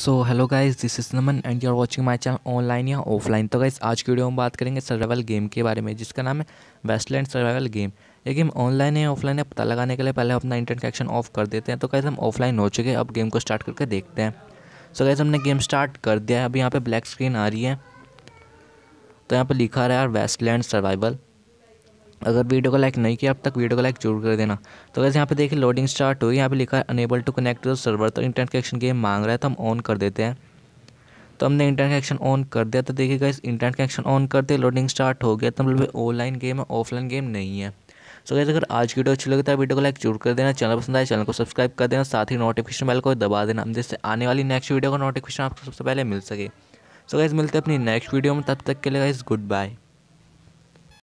so hello guys this is Naman and you are watching my channel online या offline तो guys आज की video में बात करेंगे सर्वाइवल गेम के बारे में जिसका नाम है वेस्टलैंड सर्वाइवल गेम ये गेम ऑनलाइन है ऑफलाइन है पता लगाने के लिए पहले अपना इंटरनेट कनेक्शन ऑफ कर देते हैं तो गाइस हम ऑफलाइन हो चुके हैं अब गेम को स्टार्ट करके देखते हैं सो so, हमने गेम स्टार्ट कर दिया है अब यहाँ पर ब्लैक स्क्रीन आ रही है तो यहाँ पर लिखा रहा है वेस्ट वेस्टलैंड सर्वाइवल अगर वीडियो को लाइक नहीं किया अब तक वीडियो को लाइक जरूर कर देना तो वैसे यहाँ पे देखिए लोडिंग स्टार्ट हुई यहाँ पे लिखा है unable to connect to server तो इंटरनेट कनेक्शन गेम मांग रहा है तो हम ऑन कर देते हैं तो हमने इंटरनेट कनेक्शन ऑन कर दिया तो देखिएगा इस इंटरनेट कनेक्शन ऑन कर दिया लोडिंग स्टार्ट हो गया तो मतलब ऑनलाइन गेम है ऑफलाइन गेम नहीं है सो गैस अगर आज की वीडियो अच्छी लगी तो वीडियो को लाइक जरूर कर देना चैनल पसंद आए चैनल को सब्सक्राइब कर देना साथ ही नोटिफिकेशन बेल को दबा देना जिससे आने वाली नेक्स्ट वीडियो का नोटिफिकेशन आपको सबसे पहले मिल सके सो गैस मिलते हैं अपनी नेक्स्ट वीडियो में तब तक के लिए गाइस गुड बाय